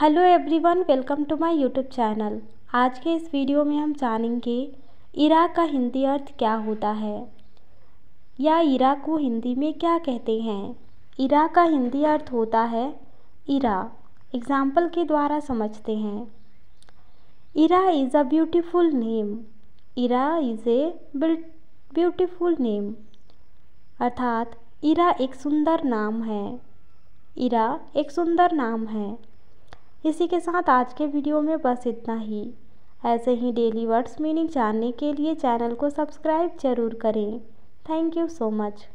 hello everyone welcome to my YouTube channel आज के इस वीडियो में हम जानेंगे इराक का हिंदी अर्थ क्या होता है या इराक को हिंदी में क्या कहते हैं इराक का हिंदी अर्थ होता है इरा एग्जाम्पल के द्वारा समझते हैं Ira is a beautiful name Ira is a beautiful name अर्थात इरा एक सुंदर नाम है इरा एक सुंदर नाम है इसी के साथ आज के वीडियो में बस इतना ही ऐसे ही डेली वर्ड्स मीनिंग जानने के लिए चैनल को सब्सक्राइब जरूर करें थैंक यू सो मच